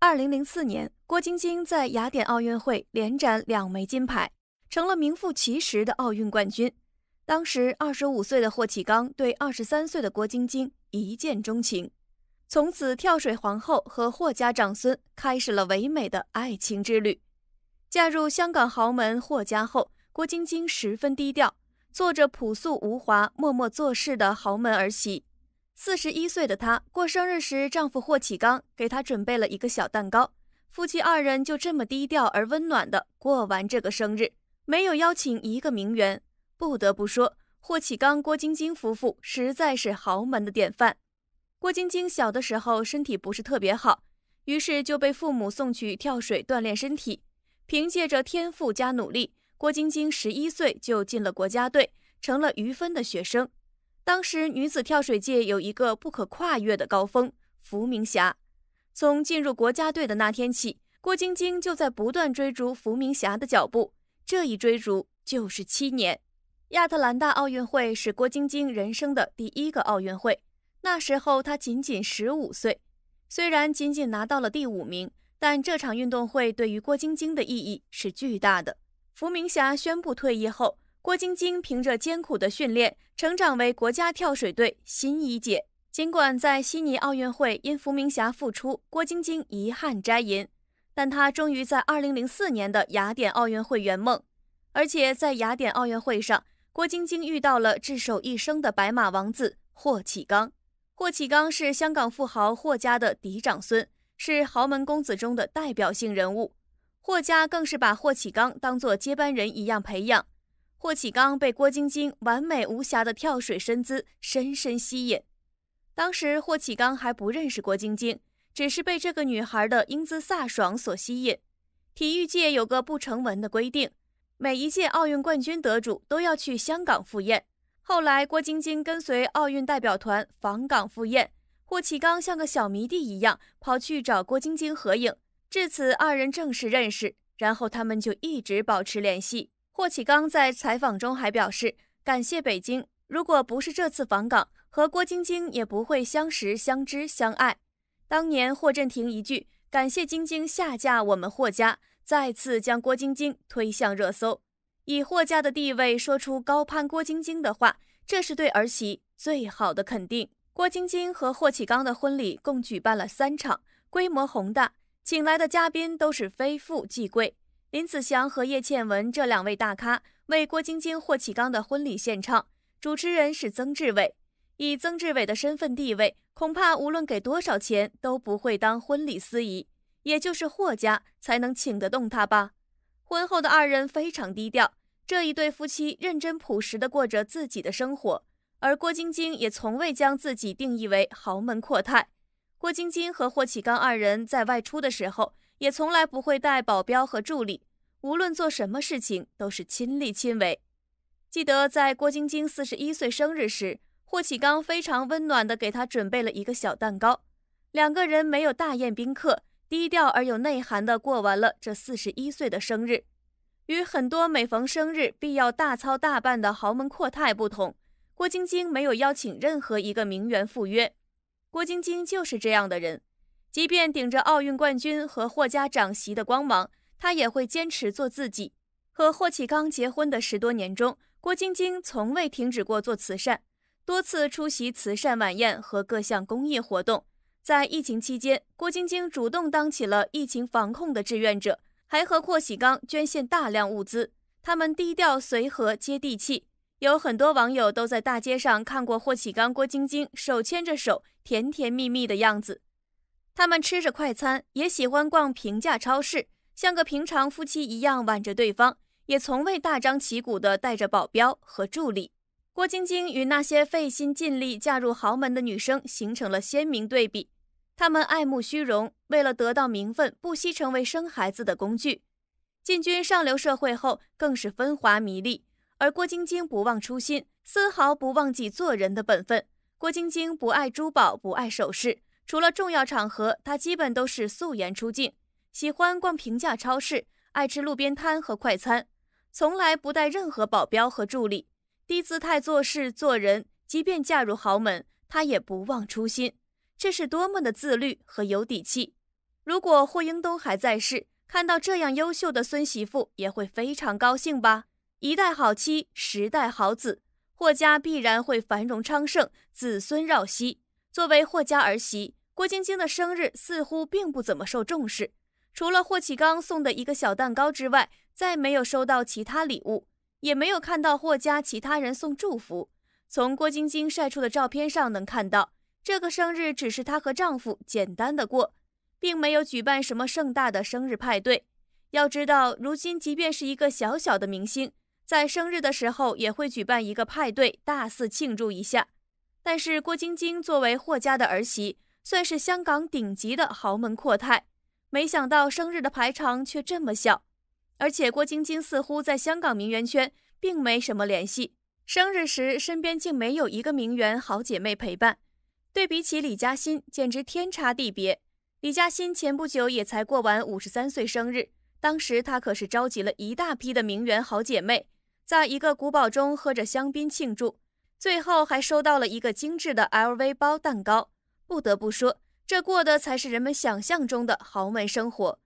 二零零四年，郭晶晶在雅典奥运会连斩两枚金牌，成了名副其实的奥运冠军。当时二十五岁的霍启刚对二十三岁的郭晶晶一见钟情，从此跳水皇后和霍家长孙开始了唯美的爱情之旅。嫁入香港豪门霍家后，郭晶晶十分低调，做着朴素无华、默默做事的豪门儿媳。四十一岁的她过生日时，丈夫霍启刚给她准备了一个小蛋糕，夫妻二人就这么低调而温暖的过完这个生日，没有邀请一个名媛。不得不说，霍启刚郭晶晶夫妇实在是豪门的典范。郭晶晶小的时候身体不是特别好，于是就被父母送去跳水锻炼身体。凭借着天赋加努力，郭晶晶十一岁就进了国家队，成了于芬的学生。当时女子跳水界有一个不可跨越的高峰，伏明霞。从进入国家队的那天起，郭晶晶就在不断追逐伏明霞的脚步。这一追逐就是七年。亚特兰大奥运会是郭晶晶人生的第一个奥运会，那时候她仅仅十五岁。虽然仅仅拿到了第五名，但这场运动会对于郭晶晶的意义是巨大的。伏明霞宣布退役后。郭晶晶凭着艰苦的训练，成长为国家跳水队新一姐。尽管在悉尼奥运会因伏明霞复出，郭晶晶遗憾摘银，但她终于在二零零四年的雅典奥运会圆梦。而且在雅典奥运会上，郭晶晶遇到了挚守一生的白马王子霍启刚。霍启刚是香港富豪霍家的嫡长孙，是豪门公子中的代表性人物。霍家更是把霍启刚当作接班人一样培养。霍启刚被郭晶晶完美无瑕的跳水身姿深深吸引。当时霍启刚还不认识郭晶晶，只是被这个女孩的英姿飒爽所吸引。体育界有个不成文的规定，每一届奥运冠军得主都要去香港赴宴。后来郭晶晶跟随奥运代表团访港赴宴，霍启刚像个小迷弟一样跑去找郭晶晶合影。至此，二人正式认识，然后他们就一直保持联系。霍启刚在采访中还表示，感谢北京，如果不是这次访港，和郭晶晶也不会相识、相知、相爱。当年霍震霆一句“感谢晶晶下嫁我们霍家”，再次将郭晶晶推向热搜。以霍家的地位说出高攀郭晶晶的话，这是对儿媳最好的肯定。郭晶晶和霍启刚的婚礼共举办了三场，规模宏大，请来的嘉宾都是非富即贵。林子祥和叶倩文这两位大咖为郭晶晶霍启刚的婚礼献唱，主持人是曾志伟。以曾志伟的身份地位，恐怕无论给多少钱都不会当婚礼司仪，也就是霍家才能请得动他吧。婚后的二人非常低调，这一对夫妻认真朴实地过着自己的生活，而郭晶晶也从未将自己定义为豪门阔太。郭晶晶和霍启刚二人在外出的时候。也从来不会带保镖和助理，无论做什么事情都是亲力亲为。记得在郭晶晶四十一岁生日时，霍启刚非常温暖地给她准备了一个小蛋糕。两个人没有大宴宾客，低调而有内涵地过完了这四十一岁的生日。与很多每逢生日必要大操大办的豪门阔太不同，郭晶晶没有邀请任何一个名媛赴约。郭晶晶就是这样的人。即便顶着奥运冠军和霍家长媳的光芒，他也会坚持做自己。和霍启刚结婚的十多年中，郭晶晶从未停止过做慈善，多次出席慈善晚宴和各项公益活动。在疫情期间，郭晶晶主动当起了疫情防控的志愿者，还和霍启刚捐献大量物资。他们低调、随和、接地气，有很多网友都在大街上看过霍启刚、郭晶晶手牵着手、甜甜蜜蜜的样子。他们吃着快餐，也喜欢逛平价超市，像个平常夫妻一样挽着对方，也从未大张旗鼓地带着保镖和助理。郭晶晶与那些费心尽力嫁入豪门的女生形成了鲜明对比。她们爱慕虚荣，为了得到名分，不惜成为生孩子的工具。进军上流社会后，更是风华迷丽，而郭晶晶不忘初心，丝毫不忘记做人的本分。郭晶晶不爱珠宝，不爱首饰。除了重要场合，她基本都是素颜出镜，喜欢逛平价超市，爱吃路边摊和快餐，从来不带任何保镖和助理，低姿态做事做人。即便嫁入豪门，她也不忘初心，这是多么的自律和有底气！如果霍英东还在世，看到这样优秀的孙媳妇，也会非常高兴吧。一代好妻，十代好子，霍家必然会繁荣昌盛，子孙绕膝。作为霍家儿媳，郭晶晶的生日似乎并不怎么受重视，除了霍启刚送的一个小蛋糕之外，再没有收到其他礼物，也没有看到霍家其他人送祝福。从郭晶晶晒出的照片上能看到，这个生日只是她和丈夫简单的过，并没有举办什么盛大的生日派对。要知道，如今即便是一个小小的明星，在生日的时候也会举办一个派对，大肆庆祝一下。但是郭晶晶作为霍家的儿媳，算是香港顶级的豪门阔太，没想到生日的排场却这么小。而且郭晶晶似乎在香港名媛圈并没什么联系，生日时身边竟没有一个名媛好姐妹陪伴。对比起李嘉欣，简直天差地别。李嘉欣前不久也才过完五十三岁生日，当时她可是召集了一大批的名媛好姐妹，在一个古堡中喝着香槟庆祝，最后还收到了一个精致的 LV 包蛋糕。不得不说，这过的才是人们想象中的豪门生活。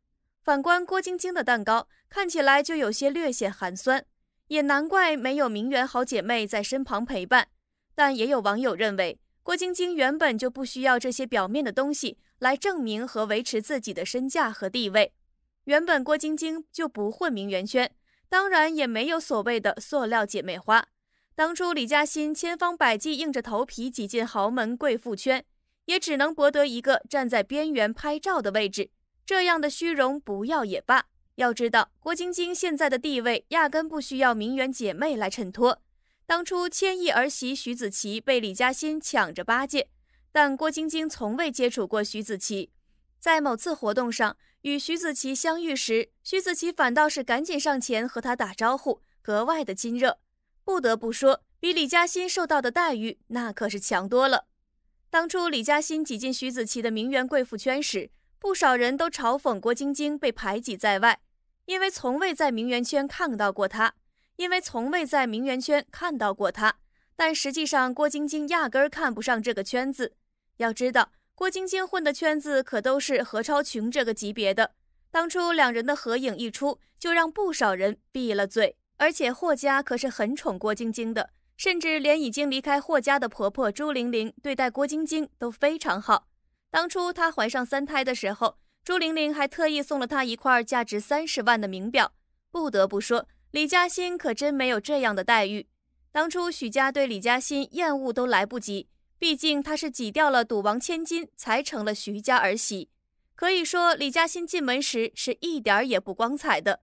反观郭晶晶的蛋糕，看起来就有些略显寒酸，也难怪没有名媛好姐妹在身旁陪伴。但也有网友认为，郭晶晶原本就不需要这些表面的东西来证明和维持自己的身价和地位。原本郭晶晶就不混名媛圈，当然也没有所谓的塑料姐妹花。当初李嘉欣千方百计硬着头皮挤进豪门贵妇圈。也只能博得一个站在边缘拍照的位置，这样的虚荣不要也罢。要知道，郭晶晶现在的地位压根不需要名媛姐妹来衬托。当初千亿儿媳徐子淇被李嘉欣抢着巴结，但郭晶晶从未接触过徐子淇。在某次活动上与徐子淇相遇时，徐子淇反倒是赶紧上前和她打招呼，格外的亲热。不得不说，比李嘉欣受到的待遇那可是强多了。当初李嘉欣挤进徐子淇的名媛贵妇圈时，不少人都嘲讽郭晶晶被排挤在外，因为从未在名媛圈看到过她，因为从未在名媛圈看到过她。但实际上，郭晶晶压根儿看不上这个圈子。要知道，郭晶晶混的圈子可都是何超琼这个级别的。当初两人的合影一出，就让不少人闭了嘴。而且霍家可是很宠郭晶晶的。甚至连已经离开霍家的婆婆朱玲玲对待郭晶晶都非常好。当初她怀上三胎的时候，朱玲玲还特意送了她一块价值三十万的名表。不得不说，李嘉欣可真没有这样的待遇。当初许家对李嘉欣厌恶都来不及，毕竟她是挤掉了赌王千金才成了徐家儿媳。可以说，李嘉欣进门时是一点儿也不光彩的。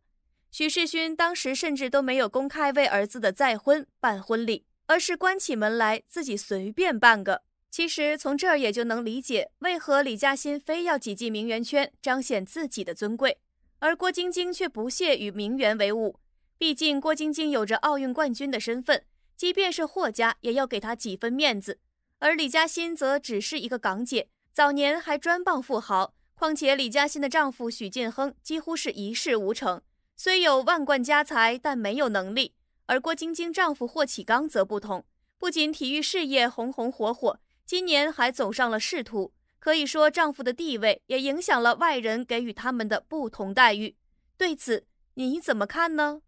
许世勋当时甚至都没有公开为儿子的再婚办婚礼。而是关起门来自己随便办个。其实从这儿也就能理解为何李嘉欣非要挤进名媛圈，彰显自己的尊贵，而郭晶晶却不屑与名媛为伍。毕竟郭晶晶有着奥运冠军的身份，即便是霍家也要给她几分面子。而李嘉欣则只是一个港姐，早年还专傍富豪。况且李嘉欣的丈夫许晋亨几乎是一事无成，虽有万贯家财，但没有能力。而郭晶晶丈夫霍启刚则不同，不仅体育事业红红火火，今年还走上了仕途。可以说，丈夫的地位也影响了外人给予他们的不同待遇。对此，你怎么看呢？